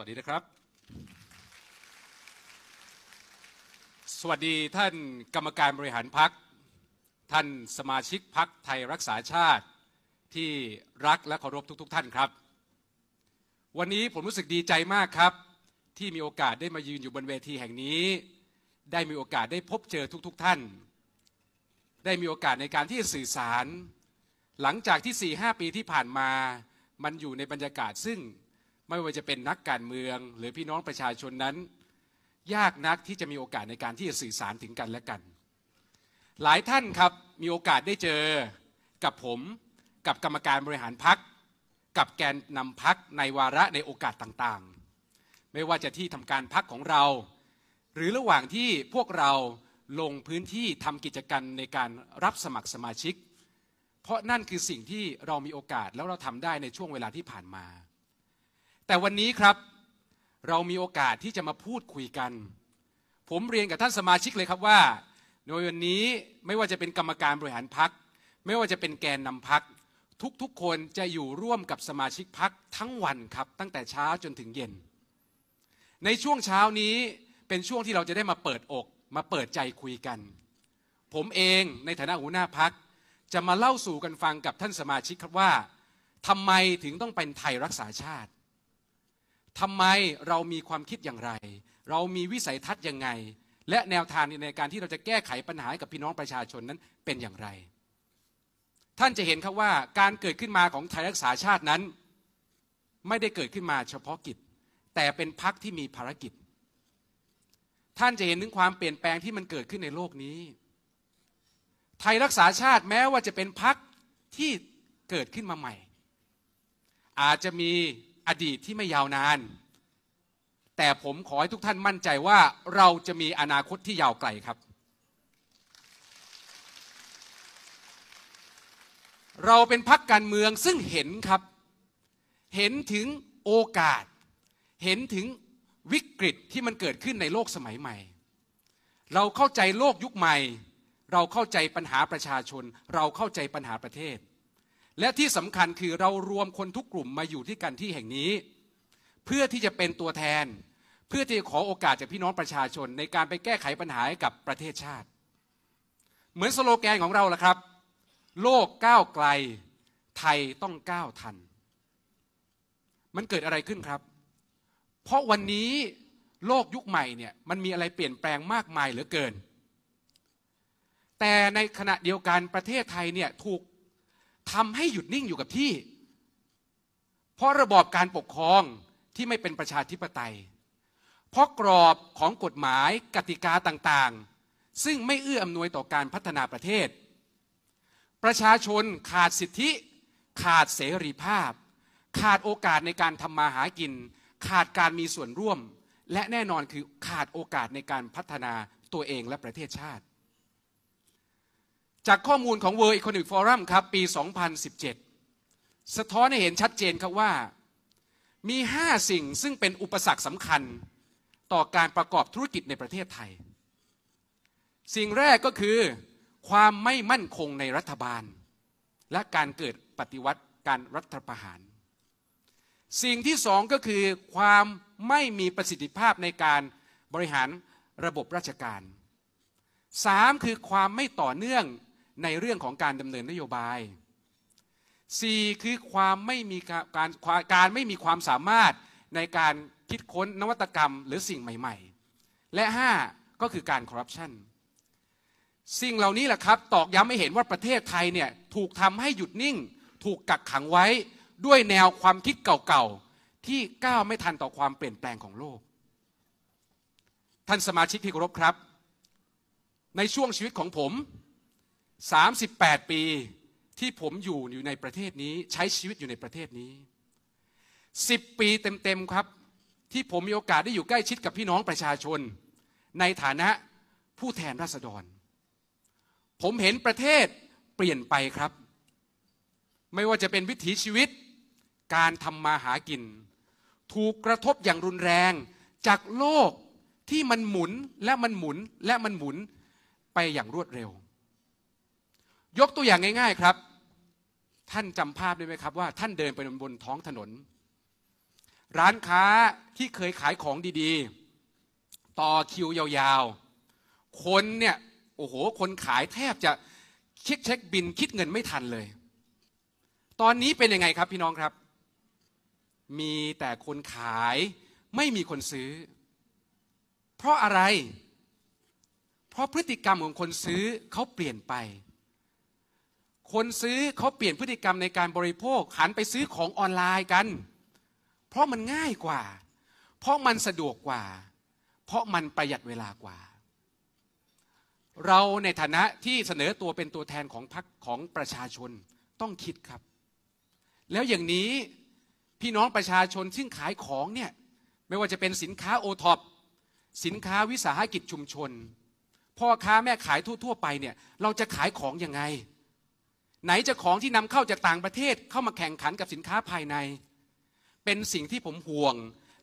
วัสดีนะครับ สวัสดีท่านกรรมการบริหารพักท่านสมาชิกพักไทยรักษาชาติ ที่รักและเคารพทุกๆ ท่านครับ วันนี้ผมรู้สึกดีใจมากครับ ที่มีโอกาสได้มายืนอยู่บนเวทีแห่งนี้ ได้มีโอกาสได้พบเจอทุกๆทท่าน ได้มีโอกาสในการที่สื่อสาร หลังจากที่4-5ปีที่ผ่านมามันอยู่ในบรรยากาศซึ่งไม่ว่าจะเป็นนักการเมืองหรือพี่น้องประชาชนนั้น ยากนักที่จะมีโอกาสในการที่จะสื่อสารถึงกันและกัน หลายท่านครับมีโอกาสได้เจอกับผม กับกรรมการบริหารพักกับแกนนำพักในวาระในโอกาสต่างๆ ไม่ว่าจะที่ทำการพักของเรา หรือระหว่างที่พวกเราลงพื้นที่ทำกิจกรรมในการรับสมัครสมาชิก เพราะนั่นคือสิ่งที่เรามีโอกาสแล้วเราทำได้ในช่วงเวลาที่ผ่านมาแต่วันนี้ครับเรามีโอกาสที่จะมาพูดคุยกัน ผมเรียนกับท่านสมาชิกเลยครับว่าในวันนี้ไม่ว่าจะเป็นกรรมการบริหารพักไม่ว่าจะเป็นแกนนำพักทุกๆคนจะอยู่ร่วมกับสมาชิกพักทั้งวันครับ ตั้งแต่เช้าจนถึงเย็น ในช่วงเช้านี้เป็นช่วงที่เราจะได้มาเปิดอกมาเปิดใจคุยกัน ผมเองในฐานะหัวหน้าพักจะมาเล่าสู่กันฟังกับท่านสมาชิกครับว่าทำไมถึงต้องเป็นไทยรักษาชาติทำไมเรามีความคิดอย่างไร เรามีวิสัยทัศน์ยังไง และแนวทางในการที่เราจะแก้ไขปัญหากับพี่น้องประชาชนนั้นเป็นอย่างไร ท่านจะเห็นครับว่าการเกิดขึ้นมาของไทยรักษาชาตินั้นไม่ได้เกิดขึ้นมาเฉพาะกิจ แต่เป็นพักที่มีภารกิจ ท่านจะเห็นถึงความเปลี่ยนแปลงที่มันเกิดขึ้นในโลกนี้ ไทยรักษาชาติแม้ว่าจะเป็นพักที่เกิดขึ้นมาใหม่ อาจจะมีอดีตที่ไม่ยาวนาน แต่ผมขอให้ทุกท่านมั่นใจว่าเราจะมีอนาคตที่ยาวไกลครับ เราเป็นพักการเมืองซึ่งเห็นครับ เห็นถึงโอกาส เห็นถึงวิกฤตที่มันเกิดขึ้นในโลกสมัยใหม่ เราเข้าใจโลกยุคใหม่ เราเข้าใจปัญหาประชาชน เราเข้าใจปัญหาประเทศและที่สำคัญคือเรารวมคนทุกกลุ่มมาอยู่ที่กันที่แห่งนี้ เพื่อที่จะเป็นตัวแทน เพื่อที่จะขอโอกาสจากพี่น้องประชาชนในการไปแก้ไขปัญหาให้กับประเทศชาติ เหมือนสโลแกนของเราละครับ โลกก้าวไกลไทยต้องก้าวทัน มันเกิดอะไรขึ้นครับ เพราะวันนี้โลกยุคใหม่เนี่ยมันมีอะไรเปลี่ยนแปลงมากมายเหลือเกิน แต่ในขณะเดียวกันประเทศไทยเนี่ยถูกทำให้หยุดนิ่งอยู่กับที่ เพราะระบอบการปกครองที่ไม่เป็นประชาธิปไตย เพราะกรอบของกฎหมายกติกาต่างๆ ซึ่งไม่เอื้ออำนวยต่อการพัฒนาประเทศ ประชาชนขาดสิทธิ ขาดเสรีภาพ ขาดโอกาสในการทำมาหากิน ขาดการมีส่วนร่วม และแน่นอนคือขาดโอกาสในการพัฒนาตัวเองและประเทศชาติจากข้อมูลของ World Economic Forum ครับ ปี 2017 สะท้อนให้เห็นชัดเจนครับว่า มี 5 สิ่งซึ่งเป็นอุปสรรคสำคัญต่อการประกอบธุรกิจในประเทศไทย สิ่งแรกก็คือ ความไม่มั่นคงในรัฐบาล และการเกิดปฏิวัติการรัฐประหาร สิ่งที่สองก็คือ ความไม่มีประสิทธิภาพในการบริหารระบบราชการสามคือความไม่ต่อเนื่องในเรื่องของการดำเนินนโยบาย 4. คือความไม่มีการการไม่มีความสามารถในการคิดค้นนวัตกรรมหรือสิ่งใหม่ ๆ และ 5 ก็คือการคอร์รัปชัน สิ่งเหล่านี้แหละครับ ตอกย้ำให้เห็นว่าประเทศไทยเนี่ย ถูกทำให้หยุดนิ่งถูกกักขังไว้ด้วยแนวความคิดเก่าๆ ที่ก้าวไม่ทันต่อความเปลี่ยนแปลงของโลก ท่านสมาชิกที่เคารพครับ ในช่วงชีวิตของผม38 ปีที่ผมอยู่อยู่ในประเทศนี้ใช้ชีวิตอยู่ในประเทศนี้ 10 ปีเต็มๆครับ ที่ผมมีโอกาสได้อยู่ใกล้ชิดกับพี่น้องประชาชน ในฐานะผู้แทนราษฎร ผมเห็นประเทศเปลี่ยนไปครับ ไม่ว่าจะเป็นวิถีชีวิตการทำมาหากิน ถูกกระทบอย่างรุนแรงจากโลกที่มันหมุนและมันหมุนและมันหมุนไปอย่างรวดเร็วยกตัวอย่างง่าย ๆ ครับ ท่านจำภาพได้ไหมครับว่าท่านเดินไปบนท้องถนน ร้านค้าที่เคยขายของดีๆ ต่อคิวยาว ๆ คน เนี่ย โอ้โหคนขายแทบจะเช็คเช็คบินคิดเงินไม่ทันเลย ตอนนี้เป็นยังไงครับพี่น้องครับ มีแต่คนขายไม่มีคนซื้อ เพราะอะไร เพราะพฤติกรรมของคนซื้อเขาเปลี่ยนไปคนซื้อเขาเปลี่ยนพฤติกรรมในการบริโภคหันไปซื้อของออนไลน์กัน เพราะมันง่ายกว่า เพราะมันสะดวกกว่า เพราะมันประหยัดเวลากว่า เราในฐานะที่เสนอตัวเป็นตัวแทนของพรรคของประชาชนต้องคิดครับ แล้วอย่างนี้พี่น้องประชาชนซึ่งขายของเนี่ยไม่ว่าจะเป็นสินค้าโอท็อปสินค้าวิสาหกิจชุมชน พ่อค้าแม่ขายทั่วๆไปเนี่ยเราจะขายของยังไงไหนจะของที่นำเข้าจากต่างประเทศเข้ามาแข่งขันกับสินค้าภายใน เป็นสิ่งที่ผมห่วง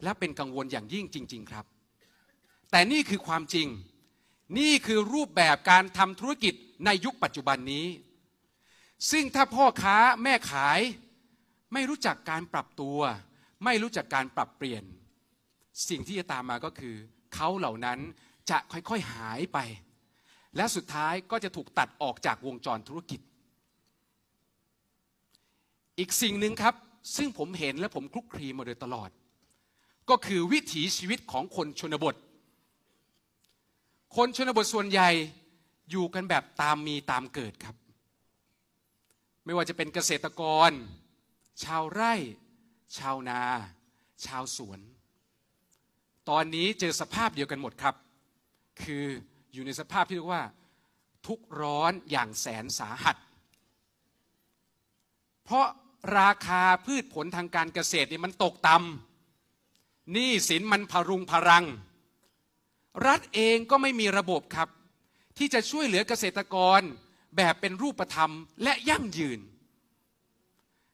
และเป็นกังวลอย่างยิ่งจริง ๆ ครับ แต่นี่คือความจริง นี่คือรูปแบบการทำธุรกิจในยุคปัจจุบันนี้ ซึ่งถ้าพ่อค้าแม่ขาย ไม่รู้จักการปรับตัว ไม่รู้จักการปรับเปลี่ยน สิ่งที่จะตามมาก็คือเขาเหล่านั้นจะค่อยๆหายไป และสุดท้ายก็จะถูกตัดออกจากวงจรธุรกิจอีกสิ่งหนึ่งครับ ซึ่งผมเห็นและผมคลุกคลีมาโดยตลอด ก็คือวิถีชีวิตของคนชนบท คนชนบทส่วนใหญ่อยู่กันแบบตามมีตามเกิดครับ ไม่ว่าจะเป็นเกษตรกร ชาวไร่ ชาวนา ชาวสวน ตอนนี้เจอสภาพเดียวกันหมดครับ คืออยู่ในสภาพที่เรียกว่า ทุกร้อนอย่างแสนสาหัส เพราะราคาพืชผลทางการเกษตรนี่มันตกต่ำหนี้สินมันพรุงพรัง รัฐเองก็ไม่มีระบบครับ ที่จะช่วยเหลือเกษตรกรแบบเป็นรูปธรรมและยั่งยืน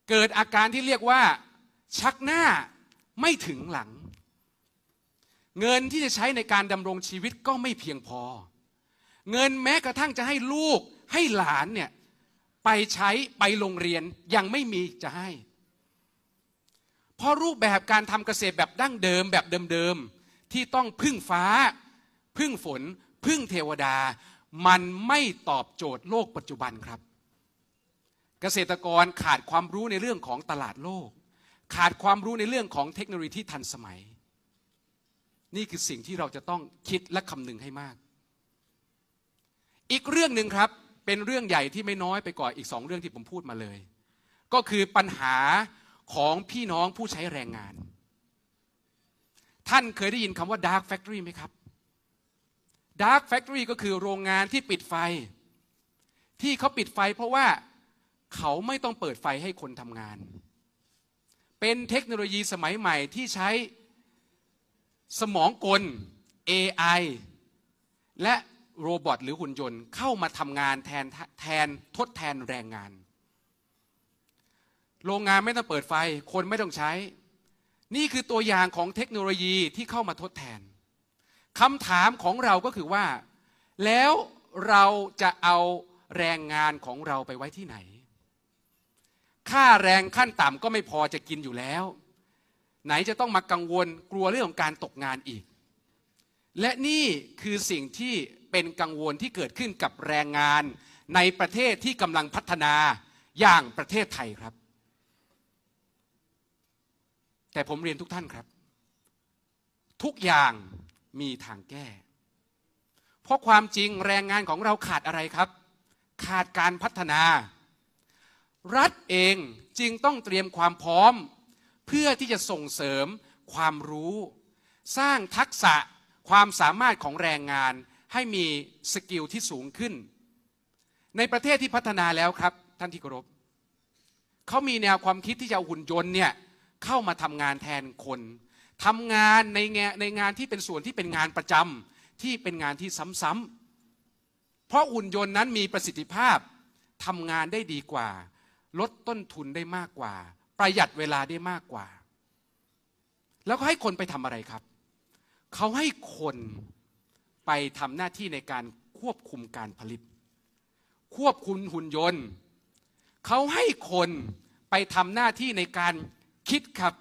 เกิดอาการที่เรียกว่า ชักหน้าไม่ถึงหลัง เงินที่จะใช้ในการดำรงชีวิตก็ไม่เพียงพอ เงินแม้กระทั่งจะให้ลูกให้หลานเนี่ยไปใช้ไปโรงเรียนยังไม่มีจะให้เพราะรูปแบบการทำเกษตรแบบดั้งเดิมแบบเดิมๆที่ต้องพึ่งฟ้า พึ่งฝน พึ่งเทวดา มันไม่ตอบโจทย์โลกปัจจุบันครับ เกษตรกรขาดความรู้ในเรื่องของตลาดโลก ขาดความรู้ในเรื่องของเทคโนโลยีที่ทันสมัย นี่คือสิ่งที่เราจะต้องคิดและคำนึงให้มาก อีกเรื่องหนึ่งครับเป็นเรื่องใหญ่ที่ไม่น้อยไปกว่าอีกสองเรื่องที่ผมพูดมาเลย ก็คือปัญหาของพี่น้องผู้ใช้แรงงาน ท่านเคยได้ยินคำว่า dark factory ไหมครับ dark factory ก็คือโรงงานที่ปิดไฟ ที่เขาปิดไฟเพราะว่าเขาไม่ต้องเปิดไฟให้คนทำงาน เป็นเทคโนโลยีสมัยใหม่ที่ใช้สมองกล AI และโรบอทหรือหุ่นยนต์เข้ามาทำงานแทนแทนทดแทนแรงงาน โรงงานไม่ต้องเปิดไฟคนไม่ต้องใช้ นี่คือตัวอย่างของเทคโนโลยีที่เข้ามาทดแทนคำถามของเราก็คือว่า แล้วเราจะเอาแรงงานของเราไปไว้ที่ไหน ค่าแรงขั้นต่ำก็ไม่พอจะกินอยู่แล้ว ไหนจะต้องมากังวลกลัวเรื่องของการตกงานอีกและนี่คือสิ่งที่เป็นกังวลที่เกิดขึ้นกับแรงงานในประเทศที่กำลังพัฒนาอย่างประเทศไทยครับ แต่ผมเรียนทุกท่านครับ ทุกอย่างมีทางแก้ เพราะความจริงแรงงานของเราขาดอะไรครับ ขาดการพัฒนา รัฐเองจึงต้องเตรียมความพร้อม เพื่อที่จะส่งเสริม ความรู้ สร้างทักษะความสามารถของแรงงานให้มีสกิลที่สูงขึ้น ในประเทศที่พัฒนาแล้วครับ ท่านที่เคารพเขามีแนวความคิดที่จะหุ่นยนต์เนี่ยเข้ามาทำงานแทนคนทำงานในงานในงานที่เป็นส่วนที่เป็นงานประจำที่เป็นงานที่ซ้ำๆเพราะหุ่นยนต์นั้นมีประสิทธิภาพทำงานได้ดีกว่า ลดต้นทุนได้มากกว่า ประหยัดเวลาได้มากกว่า แล้วก็ให้คนไปทำอะไรครับเขาให้คนไปทำหน้าที่ในการควบคุมการผลิต ควบคุมหุ่นยนต์ เขาให้คนไปทำหน้าที่ในการคิดครับ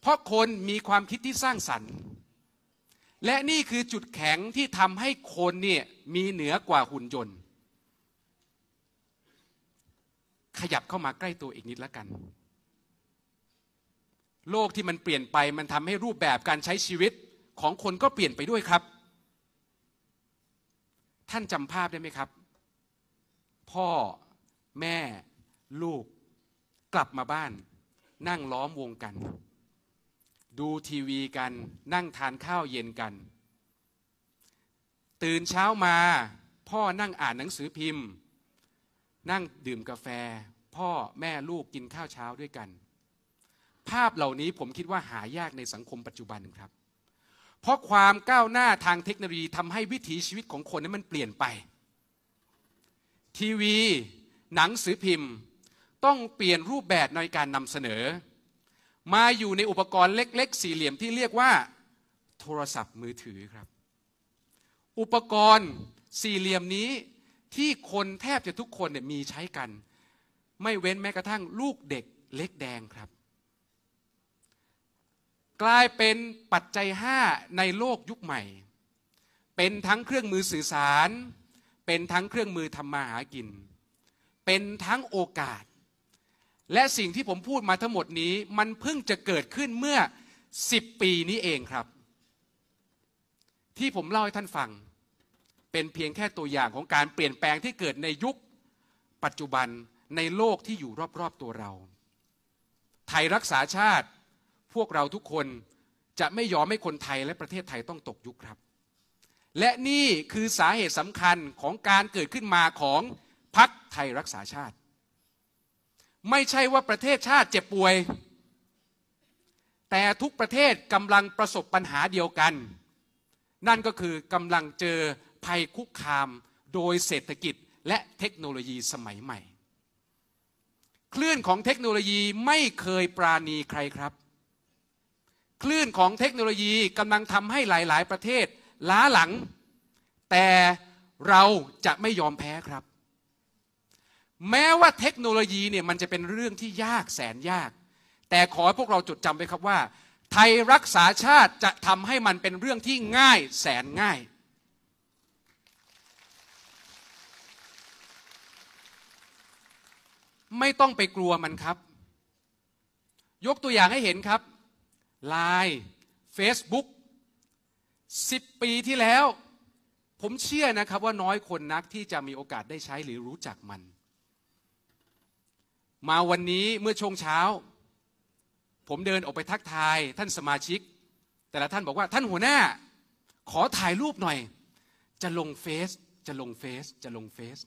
เพราะคนมีความคิดที่สร้างสรรค์ และนี่คือจุดแข็งที่ทำให้คนเนี่ยมีเหนือกว่าหุ่นยนต์ ขยับเข้ามาใกล้ตัวอีกนิดละกันโลกที่มันเปลี่ยนไปมันทำให้รูปแบบการใช้ชีวิตของคนก็เปลี่ยนไปด้วยครับ ท่านจำภาพได้ไหมครับ พ่อแม่ ลูก กลับมาบ้าน นั่งล้อมวงกัน ดูทีวีกัน นั่งทานข้าวเย็นกัน ตื่นเช้ามาพ่อนั่งอ่านหนังสือพิมพ์ นั่งดื่มกาแฟ พ่อแม่ลูกกินข้าวเช้าด้วยกันภาพเหล่านี้ผมคิดว่าหายากในสังคมปัจจุบันครับ เพราะความก้าวหน้าทางเทคโนโลยีทำให้วิถีชีวิตของคนนั้นมันเปลี่ยนไป ทีวี หนังสือพิมพ์ต้องเปลี่ยนรูปแบบในการนำเสนอ มาอยู่ในอุปกรณ์เล็ก ๆ สี่เหลี่ยมที่เรียกว่า โทรศัพท์มือถือครับ อุปกรณ์สี่เหลี่ยมนี้ที่คนแทบจะทุกคนเนี่ยมีใช้กัน ไม่เว้นแม้กระทั่งลูกเด็กเล็กแดงครับกลายเป็นปัจจัย5ในโลกยุคใหม่เป็นทั้งเครื่องมือสื่อสาร เป็นทั้งเครื่องมือทำมาหากิน เป็นทั้งโอกาส และสิ่งที่ผมพูดมาทั้งหมดนี้ มันเพิ่งจะเกิดขึ้นเมื่อ 10 ปีนี้เองครับ ที่ผมเล่าให้ท่านฟัง เป็นเพียงแค่ตัวอย่างของการเปลี่ยนแปลงที่เกิดในยุคปัจจุบันในโลกที่อยู่รอบๆตัวเรา ไทยรักษาชาติพวกเราทุกคนจะไม่ยอมให้คนไทยและประเทศไทยต้องตกยุคครับ และนี่คือสาเหตุสำคัญของการเกิดขึ้นมาของพรรคไทยรักษาชาติ ไม่ใช่ว่าประเทศชาติเจ็บป่วย แต่ทุกประเทศกำลังประสบปัญหาเดียวกัน นั่นก็คือกำลังเจอภัยคุกคามโดยเศรษฐกิจ และเทคโนโลยีสมัยใหม่ คลื่นของเทคโนโลยีไม่เคยปราณีใครครับคลื่นของเทคโนโลยีกำลังทำให้หลายๆประเทศล้าหลัง แต่เราจะไม่ยอมแพ้ครับ แม้ว่าเทคโนโลยีเนี่ยมันจะเป็นเรื่องที่ยากแสนยาก แต่ขอให้พวกเราจดจำไปครับว่า ไทยรักษาชาติจะทำให้มันเป็นเรื่องที่ง่ายแสนง่าย ไม่ต้องไปกลัวมันครับ ยกตัวอย่างให้เห็นครับไลน์ Facebook ิบปีที่แล้ว ผมเชื่อนะครับว่าน้อยคนนักที่จะมีโอกาสได้ใช้หรือรู้จักมัน มาวันนี้เมื่อช่วงเช้า ผมเดินออกไปทักทายท่านสมาชิก แต่ละท่านบอกว่าท่านหัวหน้า ขอถ่ายรูปหน่อย จะลงเฟซจะลงเฟซจะลงเฟซ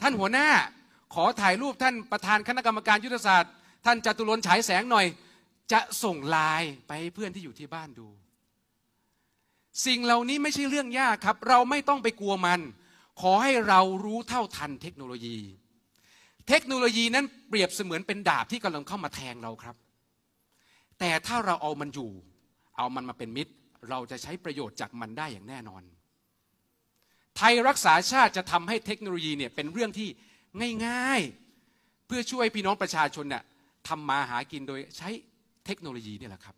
ท่านหัวหน้าขอถ่ายรูปท่านประธานคณะกรรมการยุทธศาสตร์ ท่านจตุรนฉายแสงหน่อยจะส่งไลน์ไปให้เพื่อนที่อยู่ที่บ้านดู สิ่งเหล่านี้ไม่ใช่เรื่องยากครับ เราไม่ต้องไปกลัวมัน ขอให้เรารู้เท่าทันเทคโนโลยี เทคโนโลยีนั้นเปรียบเสมือนเป็นดาบที่กำลังเข้ามาแทงเราครับ แต่ถ้าเราเอามันอยู่ เอามันมาเป็นมิตร เราจะใช้ประโยชน์จากมันได้อย่างแน่นอน ไทยรักษาชาติจะทำให้เทคโนโลยีเนี่ยเป็นเรื่องที่ง่าย ๆ เพื่อช่วยพี่น้องประชาชนเนี่ยทำมาหากินโดยใช้เทคโนโลยีเนี่ยแหละครับ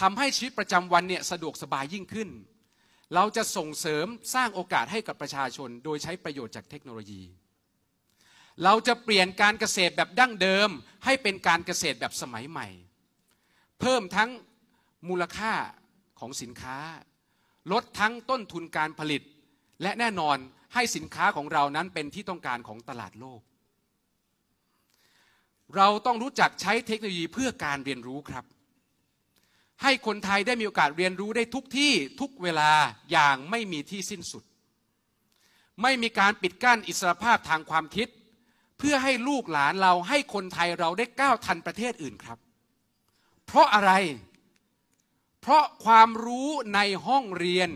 ทำให้ชีวิตประจำวันเนี่ยสะดวกสบายยิ่งขึ้น เราจะส่งเสริมสร้างโอกาสให้กับประชาชนโดยใช้ประโยชน์จากเทคโนโลยี เราจะเปลี่ยนการเกษตรแบบดั้งเดิมให้เป็นการเกษตรแบบสมัยใหม่ เพิ่มทั้งมูลค่าของสินค้า ลดทั้งต้นทุนการผลิต และแน่นอนให้สินค้าของเรานั้นเป็นที่ต้องการของตลาดโลกเราต้องรู้จักใช้เทคโนโลยีเพื่อการเรียนรู้ครับ ให้คนไทยได้มีโอกาสเรียนรู้ได้ทุกที่ทุกเวลาอย่างไม่มีที่สิ้นสุด ไม่มีการปิดกั้นอิสรภาพทางความคิด เพื่อให้ลูกหลานเราให้คนไทยเราได้ก้าวทันประเทศอื่นครับ เพราะอะไร เพราะความรู้ในห้องเรียน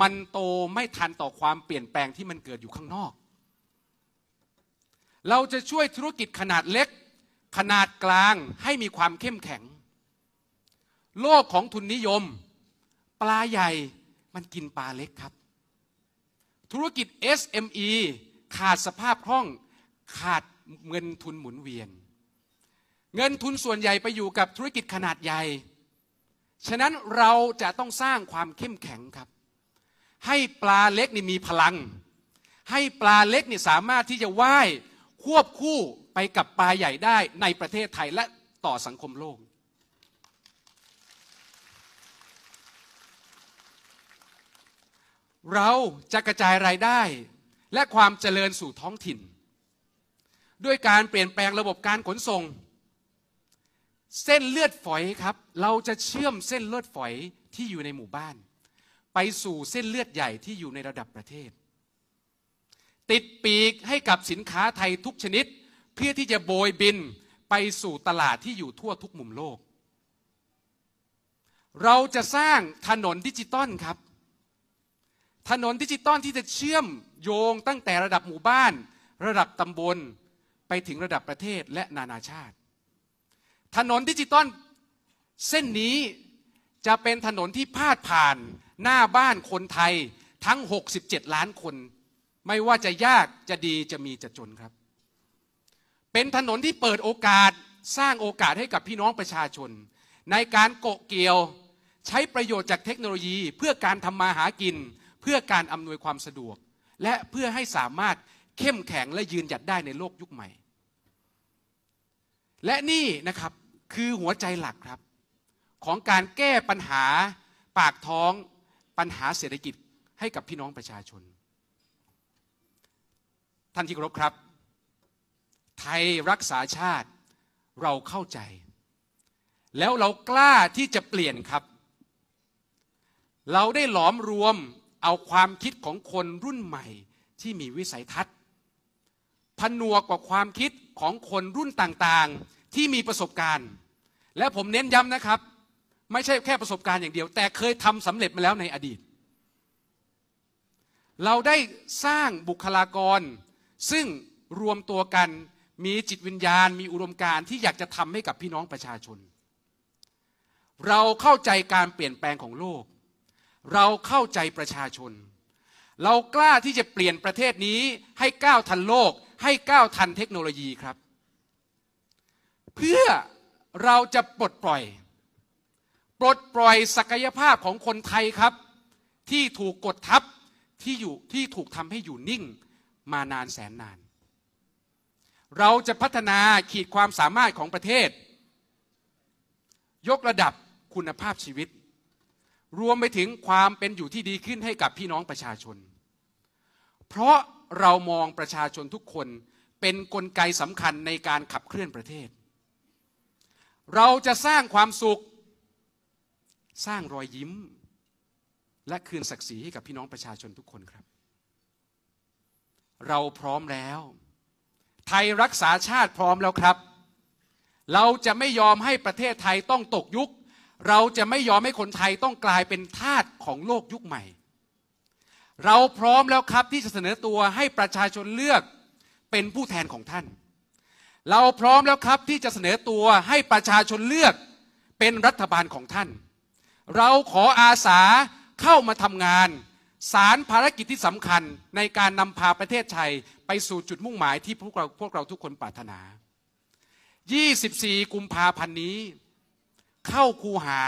มันโตไม่ทันต่อความเปลี่ยนแปลงที่มันเกิดอยู่ข้างนอก เราจะช่วยธุรกิจขนาดเล็กขนาดกลางให้มีความเข้มแข็ง โลกของทุนนิยมปลาใหญ่มันกินปลาเล็กครับ ธุรกิจ SME ขาดสภาพคล่องขาดเงินทุนหมุนเวียน เงินทุนส่วนใหญ่ไปอยู่กับธุรกิจขนาดใหญ่ ฉะนั้นเราจะต้องสร้างความเข้มแข็งครับ ให้ปลาเล็กนี่มีพลัง ให้ปลาเล็กนี่สามารถที่จะว่ายควบคู่ไปกับปลาใหญ่ได้ในประเทศไทยและต่อสังคมโลก เราจะกระจายรายได้และความเจริญสู่ท้องถิ่น ด้วยการเปลี่ยนแปลงระบบการขนส่งเส้นเลือดฝอยครับเราจะเชื่อมเส้นเลือดฝอยที่อยู่ในหมู่บ้าน ไปสู่เส้นเลือดใหญ่ที่อยู่ในระดับประเทศ ติดปีกให้กับสินค้าไทยทุกชนิดพื่อที่จะโบยบินไปสู่ตลาดที่อยู่ทั่วทุกมุมโลก เราจะสร้างถนนดิจิตอลครับ ถนนดิจิตอลที่จะเชื่อมโยงตั้งแต่ระดับหมู่บ้าน ระดับตำบลไปถึงระดับประเทศและนานาชาติ ถนนดิจิตอลเส้นนี้จะเป็นถนนที่พาดผ่านหน้าบ้านคนไทยทั้ง 67 ล้านคน ไม่ว่าจะยากจะดีจะมีจะจนครับเป็นถนนที่เปิดโอกาสสร้างโอกาสให้กับพี่น้องประชาชน ในการโกะเกี่ยวใช้ประโยชน์จากเทคโนโลยี เพื่อการทำมาหากินเพื่อการอำนวยความสะดวก และเพื่อให้สามารถเข้มแข็งและยืนหยัดได้ในโลกยุคใหม่ และนี่นะครับคือหัวใจหลักครับของการแก้ปัญหาปากท้องปัญหาเศรษฐกิจให้กับพี่น้องประชาชน ท่านที่เคารพครับไทยรักษาชาติเราเข้าใจ แล้วเรากล้าที่จะเปลี่ยนครับ เราได้หลอมรวมเอาความคิดของคนรุ่นใหม่ที่มีวิสัยทัศน์พนวกกว่าความคิดของคนรุ่นต่างๆ ที่มีประสบการณ์ และผมเน้นย้ำนะครับ ไม่ใช่แค่ประสบการณ์อย่างเดียว แต่เคยทำสำเร็จมาแล้วในอดีต เราได้สร้างบุคลากรซึ่งรวมตัวกันมีจิตวิญญาณมีอุดมการณ์ที่อยากจะทำให้กับพี่น้องประชาชน เราเข้าใจการเปลี่ยนแปลงของโลก เราเข้าใจประชาชน เรากล้าที่จะเปลี่ยนประเทศนี้ให้ก้าวทันโลกให้ก้าวทันเทคโนโลยีครับ เพื่อเราจะปลดปล่อย ปลดปล่อยศักยภาพของคนไทยครับ ที่ถูกกดทับที่อยู่ที่ถูกทำให้อยู่นิ่งมานานแสนนานเราจะพัฒนาขีดความสามารถของประเทศ ยกระดับคุณภาพชีวิต รวมไปถึงความเป็นอยู่ที่ดีขึ้นให้กับพี่น้องประชาชน เพราะเรามองประชาชนทุกคนเป็นนกลไกสำคัญในการขับเคลื่อนประเทศ เราจะสร้างความสุข สร้างรอยยิ้ม และคืนศักดิ์ศรีให้กับพี่น้องประชาชนทุกคนครับ เราพร้อมแล้วไทยรักษาชาติพร้อมแล้วครับ เราจะไม่ยอมให้ประเทศไทยต้องตกยุค เราจะไม่ยอมให้คนไทยต้องกลายเป็นทาสของโลกยุคใหม่ เราพร้อมแล้วครับที่จะเสนอตัวให้ประชาชนเลือกเป็นผู้แทนของท่าน เราพร้อมแล้วครับที่จะเสนอตัวให้ประชาชนเลือกเป็นรัฐบาลของท่าน เราขออาสาเข้ามาทำงานสารภารกิจที่สำคัญในการนำพาประเทศไทย ไปสู่จุดมุ่งหมายที่พวกเราพวกเราทุกคนปรารถนา 24 กุมภาพันธ์นี้เข้าคูหา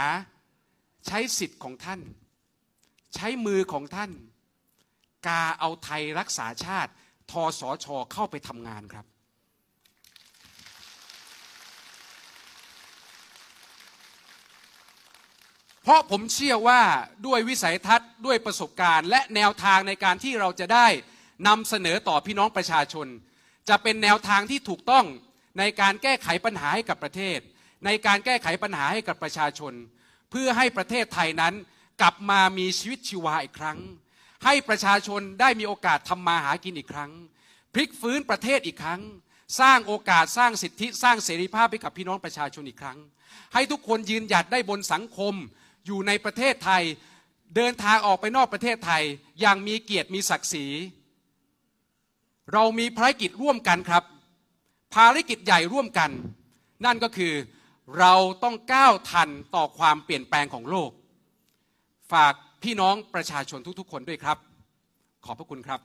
ใช้สิทธิ์ของท่าน ใช้มือของท่าน กาเอาไทยรักษาชาติทอสอชอเข้าไปทำงานครับเพราะผมเชื่อว่าด้วยวิสัยทัศน์ด้วยประสบการณ์ และแนวทางในการที่เราจะได้นำเสนอต่อพี่น้องประชาชน จะเป็นแนวทางที่ถูกต้องในการแก้ไขปัญหาให้กับประเทศ ในการแก้ไขปัญหาให้กับประชาชน เพื่อให้ประเทศไทยนั้นกลับมามีชีวิตชีวาอีกครั้ง ให้ประชาชนได้มีโอกาสทำมาหากินอีกครั้ง พลิกฟื้นประเทศอีกครั้ง สร้างโอกาสสร้างสิทธิสร้างเสรีภาพให้กับพี่น้องประชาชนอีกครั้ง ให้ทุกคนยืนหยัดได้บนสังคมอยู่ในประเทศไทยเดินทางออกไปนอกประเทศไทยอย่างมีเกียรติมีศักดิ์ศรี เรามีภารกิจร่วมกันครับ ภารกิจใหญ่ร่วมกัน นั่นก็คือเราต้องก้าวทันต่อความเปลี่ยนแปลงของโลก ฝากพี่น้องประชาชนทุกๆ คนด้วยครับ ขอบพระคุณครับ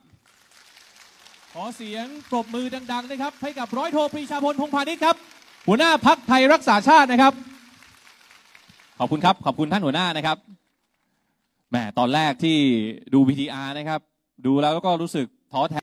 ขอเสียงปรบมือดังๆนะครับ ให้กับร้อยโทปรีชาพลพงพาณิชย์ครับ หัวหน้าพักไทยรักษาชาตินะครับขอบคุณครับ ขอบคุณท่านหัวหน้านะครับ แหม ตอนแรกที่ดู VTR นะครับ ดูแล้วก็รู้สึกท้อแท้